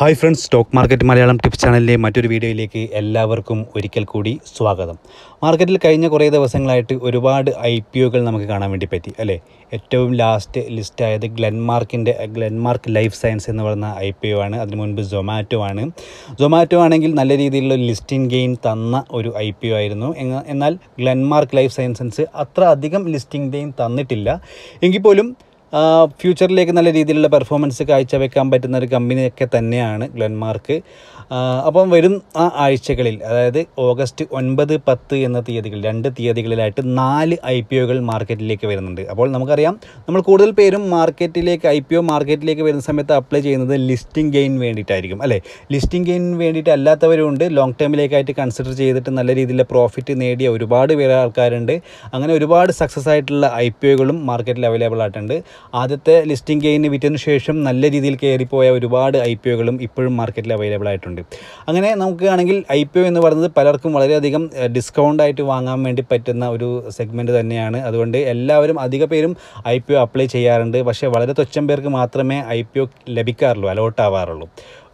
hi friends stock market Malayalam tips ചാനലിലെ മറ്റൊരു വീഡിയോയിലേക്ക് എല്ലാവർക്കും ഒരിക്കൽ കൂടി സ്വാഗതം മാർക്കറ്റിൽ കഴിഞ്ഞ കുറേ ദിവസങ്ങളായിട്ട് ഒരുപാട് ഐ പി ഒകൾ നമുക്ക് കാണാൻ വേണ്ടി പറ്റി അല്ലേ ഏറ്റവും ലാസ്റ്റ് ലിസ്റ്റായത് ഗ്ലെൻമാർക്കിൻ്റെ ഗ്ലെൻമാർക്ക് ലൈഫ് സയൻസ് എന്ന് പറയുന്ന ഐ പി ഒ ആണ് അതിനു മുൻപ് സൊമാറ്റോ ആണ് സൊമാറ്റോ ആണെങ്കിൽ നല്ല രീതിയിലുള്ള ലിസ്റ്റിംഗ് ഗെയിൻ തന്ന ഒരു ഐ പി ഒ ആയിരുന്നു എന്നാൽ ഗ്ലെൻമാർക്ക് ലൈഫ് സയൻസസ് അത്ര അധികം ലിസ്റ്റിംഗ് ഗെയിൻ തന്നിട്ടില്ല എങ്കിൽ പോലും ഫ്യൂച്ചറിലേക്ക് നല്ല രീതിയിലുള്ള പെർഫോമൻസ് കാഴ്ചവെക്കാൻ പറ്റുന്ന ഒരു കമ്പനിയൊക്കെ തന്നെയാണ് ഗ്ലെൻമാർക്ക് അപ്പം വരും ആ ആഴ്ചകളിൽ അതായത് ഓഗസ്റ്റ് ഒൻപത് പത്ത് എന്ന തീയതികൾ രണ്ട് തീയതികളിലായിട്ട് നാല് ഐ പി ഒകൾ മാർക്കറ്റിലേക്ക് വരുന്നുണ്ട് അപ്പോൾ നമുക്കറിയാം നമ്മൾ കൂടുതൽ പേരും മാർക്കറ്റിലേക്ക് ഐ പി ഒ മാർക്കറ്റിലേക്ക് വരുന്ന സമയത്ത് അപ്ലൈ ചെയ്യുന്നത് ലിസ്റ്റിംഗ് ഗെയിൻ വേണ്ടിയിട്ടായിരിക്കും അല്ലേ ലിസ്റ്റിംഗ് ഗെയിൻ വേണ്ടിയിട്ട് അല്ലാത്തവരുണ്ട് ലോങ് ടേമിലേക്കായിട്ട് കൺസിഡർ ചെയ്തിട്ട് നല്ല രീതിയിലുള്ള പ്രോഫിറ്റ് നേടിയ ഒരുപാട് പേര് ആൾക്കാരുണ്ട് അങ്ങനെ ഒരുപാട് സക്സസ് ആയിട്ടുള്ള ഐ പി ഒകളും മാർക്കറ്റിൽ അവൈലബിൾ ആയിട്ടുണ്ട് ആദ്യത്തെ ലിസ്റ്റിംഗ് ഗെയിൻ വിറ്റതിന് ശേഷം നല്ല രീതിയിൽ കയറിപ്പോയ ഒരുപാട് ഐ പി ഒകളും ഇപ്പോഴും മാർക്കറ്റിൽ അവൈലബിൾ ആയിട്ടുണ്ട് അങ്ങനെ നമുക്ക് ആണെങ്കിൽ ഐ പി ഒ എന്ന് പറയുന്നത് പലർക്കും വളരെയധികം ഡിസ്കൗണ്ടായിട്ട് വാങ്ങാൻ വേണ്ടി പറ്റുന്ന ഒരു സെഗ്മെൻറ്റ് തന്നെയാണ് അതുകൊണ്ട് എല്ലാവരും അധിക പേരും ഐ പി ഒ അപ്ലൈ ചെയ്യാറുണ്ട് പക്ഷേ വളരെ തുച്ഛം പേർക്ക് മാത്രമേ ഐ പി ഒ ലഭിക്കാറുള്ളൂ അലോട്ട് ആവാറുള്ളൂ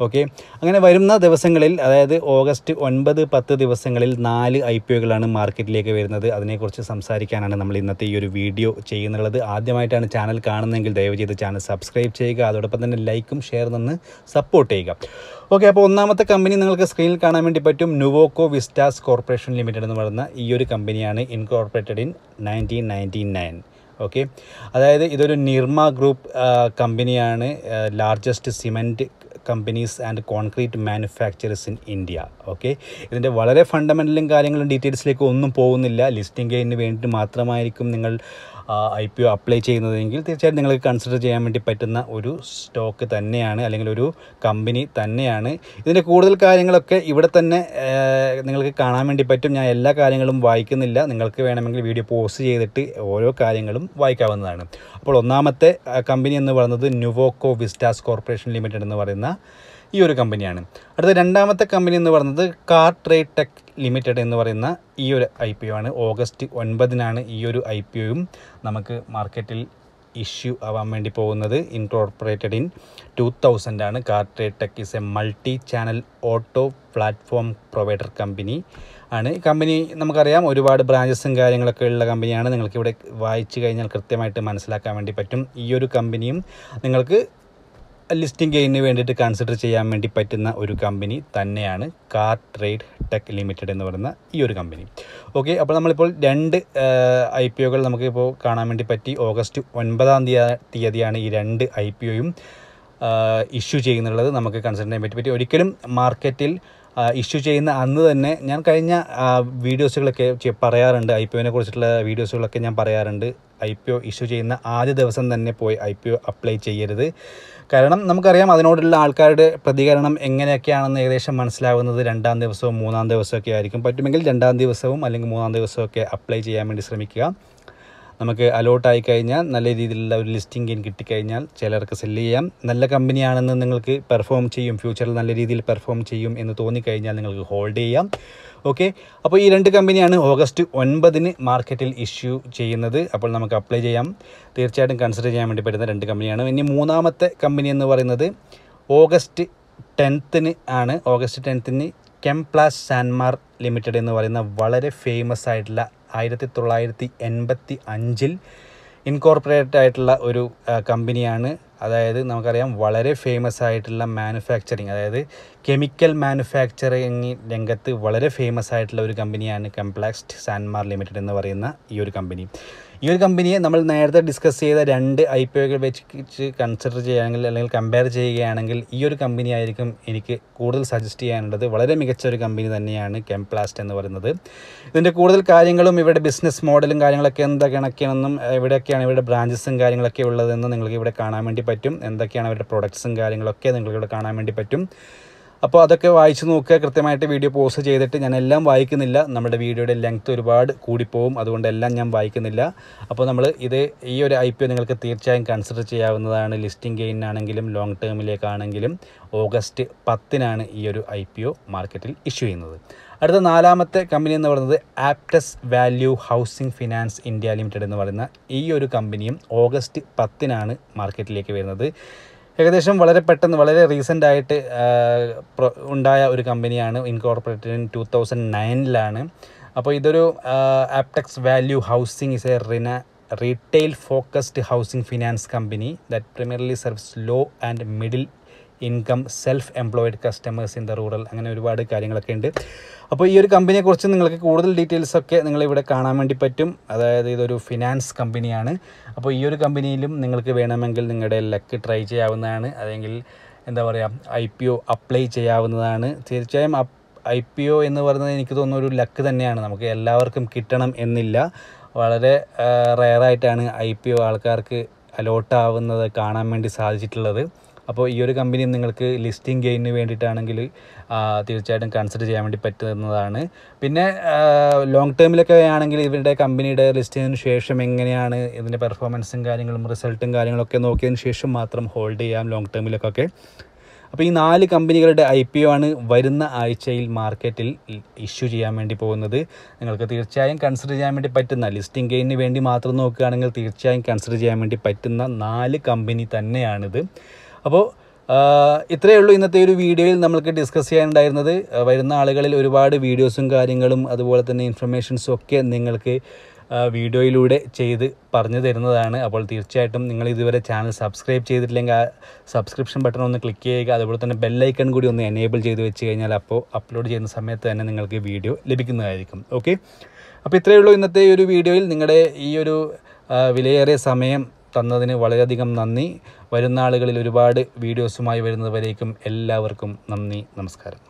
ഓക്കെ അങ്ങനെ വരുന്ന ദിവസങ്ങളിൽ അതായത് ഓഗസ്റ്റ് ഒൻപത് പത്ത് ദിവസങ്ങളിൽ നാല് ഐ പി ഒകളാണ് മാർക്കറ്റിലേക്ക് വരുന്നത് അതിനെക്കുറിച്ച് സംസാരിക്കാനാണ് നമ്മൾ ഇന്നത്തെ ഈ ഒരു വീഡിയോ ചെയ്യുന്നുള്ളത് ആദ്യമായിട്ടാണ് ചാനൽ കാണുന്നതെങ്കിൽ ദയവ് ചെയ്ത് ചാനൽ സബ്സ്ക്രൈബ് ചെയ്യുക അതോടൊപ്പം തന്നെ ലൈക്കും ഷെയർ നിന്ന് സപ്പോർട്ട് ചെയ്യുക ഓക്കെ അപ്പോൾ ഒന്നാമത്തെ കമ്പനി നിങ്ങൾക്ക് സ്ക്രീനിൽ കാണാൻ വേണ്ടി പറ്റും നുവോക്കോ വിസ്റ്റാസ് കോർപ്പറേഷൻ ലിമിറ്റഡ് എന്ന് പറയുന്ന ഈ ഒരു കമ്പനിയാണ് incorporated in nineteen ninety nine okay അതായത് ഇതൊരു നിർമ്മ ഗ്രൂപ്പ് കമ്പനിയാണ് largest cement companies and concrete manufacturers in India okay ഇതിൻ്റെ വളരെ ഫണ്ടമെൻ്റലും കാര്യങ്ങളും ഡീറ്റെയിൽസിലേക്ക് ഒന്നും പോകുന്നില്ല ലിസ്റ്റിംഗ് ഗെയിനിന് വേണ്ടിയിട്ട് മാത്രമായിരിക്കും നിങ്ങൾ ഐ പി ഒ അപ്ലൈ ചെയ്യുന്നതെങ്കിൽ തീർച്ചയായും നിങ്ങൾക്ക് കൺസിഡർ ചെയ്യാൻ വേണ്ടി പറ്റുന്ന ഒരു സ്റ്റോക്ക് തന്നെയാണ് അല്ലെങ്കിൽ ഒരു കമ്പനി തന്നെയാണ് ഇതിൻ്റെ കൂടുതൽ കാര്യങ്ങളൊക്കെ ഇവിടെ തന്നെ നിങ്ങൾക്ക് കാണാൻ വേണ്ടി പറ്റും ഞാൻ എല്ലാ കാര്യങ്ങളും വായിക്കുന്നില്ല നിങ്ങൾക്ക് വേണമെങ്കിൽ വീഡിയോ പോസ്റ്റ് ചെയ്തിട്ട് ഓരോ കാര്യങ്ങളും വായിക്കാവുന്നതാണ് അപ്പോൾ ഒന്നാമത്തെ കമ്പനി എന്ന് പറയുന്നത് നുവോക്കോ വിസ്റ്റാസ് കോർപ്പറേഷൻ ലിമിറ്റഡ് എന്ന് പറയുന്ന ഈ ഒരു കമ്പനിയാണ് അടുത്ത രണ്ടാമത്തെ കമ്പനി എന്ന് പറയുന്നത് കാർ ട്രേഡ് ടെക് ലിമിറ്റഡ് എന്ന് പറയുന്ന ഈ ഒരു ഐ പി ഒ ആണ് ഓഗസ്റ്റ് ഒൻപതിനാണ് ഈ ഒരു ഐ പി ഒയും നമുക്ക് മാർക്കറ്റിൽ ഇഷ്യൂ ആവാൻ വേണ്ടി പോകുന്നത് ഇൻകോർപ്പറേറ്റഡ് ഇൻ ടു തൗസൻഡ് ആണ് car trade tech is a multi channel auto platform provider company ആണ് കമ്പനി നമുക്കറിയാം ഒരുപാട് ബ്രാഞ്ചസും കാര്യങ്ങളൊക്കെ ഉള്ള കമ്പനിയാണ് നിങ്ങൾക്കിവിടെ വായിച്ചു കഴിഞ്ഞാൽ കൃത്യമായിട്ട് മനസ്സിലാക്കാൻ വേണ്ടി പറ്റും ഈ ഒരു കമ്പനിയും നിങ്ങൾക്ക് ലിസ്റ്റിംഗ് ഗെയിനിന് വേണ്ടിയിട്ട് കൺസിഡർ ചെയ്യാൻ വേണ്ടി പറ്റുന്ന ഒരു കമ്പനി തന്നെയാണ് കാർ ട്രേഡ് ടെക് ലിമിറ്റഡ് എന്ന് പറയുന്ന ഈ ഒരു കമ്പനി ഓക്കെ അപ്പോൾ നമ്മളിപ്പോൾ രണ്ട് ഐ പി ഒകൾ നമുക്കിപ്പോൾ കാണാൻ വേണ്ടി പറ്റി ഓഗസ്റ്റ് ഒൻപതാം തീയതി തീയതിയാണ് ഈ രണ്ട് ഐ പി ഒയും ഇഷ്യൂ ചെയ്യുന്നുള്ളത് നമുക്ക് കൺസിഡർ ചെയ്യാൻ പറ്റി പറ്റി ഒരിക്കലും മാർക്കറ്റിൽ ഇഷ്യൂ ചെയ്യുന്ന അന്ന് തന്നെ ഞാൻ കഴിഞ്ഞ വീഡിയോസുകളൊക്കെ പറയാറുണ്ട് ഐ പി ഒനെ കുറിച്ചിട്ടുള്ള വീഡിയോസുകളൊക്കെ ഞാൻ പറയാറുണ്ട് ഐ പി ഒ ഇഷ്യൂ ചെയ്യുന്ന ആദ്യ ദിവസം തന്നെ പോയി ഐ പി ഒ അപ്ലൈ ചെയ്യരുത് കാരണം നമുക്കറിയാം അതിനോടുള്ള ആൾക്കാരുടെ പ്രതികരണം എങ്ങനെയൊക്കെയാണെന്ന് ഏകദേശം മനസ്സിലാകുന്നത് രണ്ടാം ദിവസവും മൂന്നാം ദിവസമൊക്കെ ആയിരിക്കും പറ്റുമെങ്കിൽ രണ്ടാം ദിവസവും അല്ലെങ്കിൽ മൂന്നാം ദിവസമൊക്കെ അപ്ലൈ ചെയ്യാൻ വേണ്ടി ശ്രമിക്കുക നമുക്ക് അലോട്ട് ആയിക്കഴിഞ്ഞാൽ നല്ല രീതിയിലുള്ള ഒരു ലിസ്റ്റിംഗ് ഗെയിൻ കിട്ടിക്കഴിഞ്ഞാൽ ചിലർക്ക് സെല്ല് ചെയ്യാം നല്ല കമ്പനിയാണെന്ന് നിങ്ങൾക്ക് പെർഫോം ചെയ്യും ഫ്യൂച്ചറിൽ നല്ല രീതിയിൽ പെർഫോം ചെയ്യും എന്ന് തോന്നിക്കഴിഞ്ഞാൽ നിങ്ങൾക്ക് ഹോൾഡ് ചെയ്യാം ഓക്കെ അപ്പോൾ ഈ രണ്ട് കമ്പനിയാണ് ഓഗസ്റ്റ് ഒൻപതിന് മാർക്കറ്റിൽ ഇഷ്യൂ ചെയ്യുന്നത് അപ്പോൾ നമുക്ക് അപ്ലൈ ചെയ്യാം തീർച്ചയായിട്ടും കൺസിഡർ ചെയ്യാൻ വേണ്ടി പറ്റുന്ന രണ്ട് കമ്പനിയാണ് ഇനി മൂന്നാമത്തെ കമ്പനി എന്ന് പറയുന്നത് ഓഗസ്റ്റ് ടെൻത്തിന് ആണ് ഓഗസ്റ്റ് ടെൻത്തിന് കെംപ്ലാസ് സാൻമാർ ലിമിറ്റഡ് എന്ന് പറയുന്ന വളരെ ഫേമസ് ആയിട്ടുള്ള ആയിരത്തി തൊള്ളായിരത്തി എൺപത്തി അഞ്ചിൽ ഇൻകോർപ്പറേറ്റഡ് ആയിട്ടുള്ള ഒരു കമ്പനിയാണ് അതായത് നമുക്കറിയാം വളരെ ഫേമസ് ആയിട്ടുള്ള മാനുഫാക്ചറിങ് അതായത് കെമിക്കൽ മാനുഫാക്ചറിങ് രംഗത്ത് വളരെ ഫേമസ് ആയിട്ടുള്ള ഒരു കമ്പനിയാണ് കംപ്ലാക്സ്റ്റ് സാൻമാർ ലിമിറ്റഡ് എന്ന് പറയുന്ന ഈ ഒരു കമ്പനി ഈ ഒരു കമ്പനിയെ നമ്മൾ നേരത്തെ ഡിസ്കസ് ചെയ്ത രണ്ട് ഐ പി ഒക്കെ വെച്ച് കൺസിഡർ ചെയ്യുകയാണെങ്കിൽ അല്ലെങ്കിൽ കമ്പയർ ചെയ്യുകയാണെങ്കിൽ ഈ ഒരു കമ്പനി ആയിരിക്കും എനിക്ക് കൂടുതൽ സജസ്റ്റ് ചെയ്യാനുള്ളത് വളരെ മികച്ച ഒരു കമ്പനി തന്നെയാണ് കെംപ്ലാസ്റ്റ് എന്ന് പറയുന്നത് ഇതിൻ്റെ കൂടുതൽ കാര്യങ്ങളും ഇവരുടെ ബിസിനസ് മോഡലും കാര്യങ്ങളൊക്കെ എന്തൊക്കെയാണെന്നും എവിടെയൊക്കെയാണ് ഇവരുടെ ബ്രാഞ്ചസും കാര്യങ്ങളൊക്കെ ഉള്ളതെന്ന് നിങ്ങൾക്ക് ഇവിടെ കാണാൻ വേണ്ടി പറ്റും എന്തൊക്കെയാണ് അവരുടെ പ്രൊഡക്ട്സും കാര്യങ്ങളൊക്കെ നിങ്ങൾക്ക് ഇവിടെ കാണാൻ വേണ്ടി പറ്റും അപ്പോൾ അതൊക്കെ വായിച്ച് നോക്കുക കൃത്യമായിട്ട് വീഡിയോ പോസ്റ്റ് ചെയ്തിട്ട് ഞാൻ എല്ലാം വായിക്കുന്നില്ല നമ്മുടെ വീഡിയോയുടെ ലെങ്ത് ഒരുപാട് കൂടിപ്പോവും അതുകൊണ്ട് എല്ലാം ഞാൻ വായിക്കുന്നില്ല അപ്പോൾ നമ്മൾ ഇത് ഈ ഒരു ഐ പി ഒ നിങ്ങൾക്ക് തീർച്ചയായും കൺസിഡർ ചെയ്യാവുന്നതാണ് ലിസ്റ്റിംഗ് ഗെയിനാണെങ്കിലും ലോങ് ടേമിലേക്കാണെങ്കിലും ഓഗസ്റ്റ് പത്തിനാണ് ഈ ഒരു ഐ പി ഒ മാർക്കറ്റിൽ ഇഷ്യൂ ചെയ്യുന്നത് അടുത്ത നാലാമത്തെ കമ്പനി എന്ന് പറയുന്നത് Aptus value housing finance India limited എന്ന് പറയുന്ന ഈ ഒരു കമ്പനിയും ഓഗസ്റ്റ് പത്തിനാണ് മാർക്കറ്റിലേക്ക് വരുന്നത് ഏകദേശം വളരെ പെട്ടെന്ന് വളരെ റീസെൻ്റ് ആയിട്ട് ഉണ്ടായ ഒരു കമ്പനിയാണ് ഇൻകോർപ്പറേറ്റഡ് ഇൻ ടു തൗസൻഡ് നയനിലാണ് അപ്പോൾ ഇതൊരു Aptus value housing is a റിന retail focused housing finance company that primarily serves low and middle income self employed customers in the rural അങ്ങനെ ഒരുപാട് കാര്യങ്ങളൊക്കെ ഉണ്ട് അപ്പോൾ ഈ ഒരു കമ്പനിയെക്കുറിച്ച് നിങ്ങൾക്ക് കൂടുതൽ ഡീറ്റെയിൽസ് ഒക്കെ നിങ്ങളിവിടെ കാണാൻ വേണ്ടി പറ്റും അതായത് ഇതൊരു ഫിനാൻസ് കമ്പനിയാണ് അപ്പോൾ ഈ ഒരു കമ്പനിയിലും നിങ്ങൾക്ക് വേണമെങ്കിൽ നിങ്ങളുടെ ലക്ക് ട്രൈ ചെയ്യാവുന്നതാണ് അല്ലെങ്കിൽ എന്താ പറയുക ഐ പി ഒ അപ്ലൈ ചെയ്യാവുന്നതാണ് തീർച്ചയായും ഐ പി ഒ എന്ന് പറയുന്നത് എനിക്ക് തോന്നുന്ന ഒരു ലക്ക് തന്നെയാണ് നമുക്ക് എല്ലാവർക്കും കിട്ടണം എന്നില്ല വളരെ റയറായിട്ടാണ് ഐ പി ഒ ആൾക്കാർക്ക് അലോട്ടാവുന്നത് കാണാൻ വേണ്ടി സാധിച്ചിട്ടുള്ളത് അപ്പോൾ ഈ ഒരു കമ്പനി നിങ്ങൾക്ക് ലിസ്റ്റിംഗ് ഗെയിനിന് വേണ്ടിയിട്ടാണെങ്കിൽ തീർച്ചയായിട്ടും കൺസിഡർ ചെയ്യാൻ വേണ്ടി പറ്റുന്നതാണ് പിന്നെ ലോങ് ടേമിലൊക്കെ ആണെങ്കിൽ ഇവരുടെ കമ്പനിയുടെ ലിസ്റ്റിങ്ങിന് ശേഷം എങ്ങനെയാണ് ഇതിൻ്റെ പെർഫോമൻസും കാര്യങ്ങളും റിസൾട്ടും കാര്യങ്ങളൊക്കെ നോക്കിയതിന് ശേഷം മാത്രം ഹോൾഡ് ചെയ്യാം ലോങ് ടേമിലൊക്കെ അപ്പോൾ ഈ നാല് കമ്പനികളുടെ ഐ പി ഒ ആണ് വരുന്ന ആഴ്ചയിൽ മാർക്കറ്റിൽ ഇഷ്യൂ ചെയ്യാൻ വേണ്ടി പോകുന്നത് നിങ്ങൾക്ക് തീർച്ചയായും കൺസിഡർ ചെയ്യാൻ വേണ്ടി പറ്റുന്ന ലിസ്റ്റിംഗ് ഗെയിനിന് വേണ്ടി മാത്രം നോക്കുകയാണെങ്കിൽ തീർച്ചയായും കൺസിഡർ ചെയ്യാൻ വേണ്ടി പറ്റുന്ന നാല് കമ്പനി തന്നെയാണിത് അപ്പോൾ ഇത്രയേ ഉള്ളൂ ഇന്നത്തെ ഒരു വീഡിയോയിൽ നമ്മൾക്ക് ഡിസ്കസ് ചെയ്യാനുണ്ടായിരുന്നത് വരുന്ന ആളുകളിൽ ഒരുപാട് വീഡിയോസും കാര്യങ്ങളും അതുപോലെ തന്നെ ഇൻഫർമേഷൻസും ഒക്കെ നിങ്ങൾക്ക് വീഡിയോയിലൂടെ ചെയ്ത് പറഞ്ഞു തരുന്നതാണ് അപ്പോൾ തീർച്ചയായിട്ടും നിങ്ങൾ ഇതുവരെ ചാനൽ സബ്സ്ക്രൈബ് ചെയ്തിട്ടില്ലെങ്കിൽ ആ സബ്സ്ക്രിപ്ഷൻ ബട്ടൺ ഒന്ന് ക്ലിക്ക് ചെയ്യുക അതുപോലെ തന്നെ ബെല്ലൈക്കൺ കൂടി ഒന്ന് എനേബിൾ ചെയ്ത് വെച്ച് കഴിഞ്ഞാൽ അപ്പോൾ അപ്ലോഡ് ചെയ്യുന്ന സമയത്ത് തന്നെ നിങ്ങൾക്ക് വീഡിയോ ലഭിക്കുന്നതായിരിക്കും ഓക്കെ അപ്പോൾ ഇത്രയേ ഉള്ളൂ ഇന്നത്തെ ഒരു വീഡിയോയിൽ നിങ്ങളുടെ ഈ ഒരു വിലയേറിയ സമയം തന്നതിന് വളരെയധികം നന്ദി വരുന്ന ആളുകളിൽ ഒരുപാട് വീഡിയോസുമായി വരുന്നവരേക്കും എല്ലാവർക്കും നന്ദി നമസ്കാരം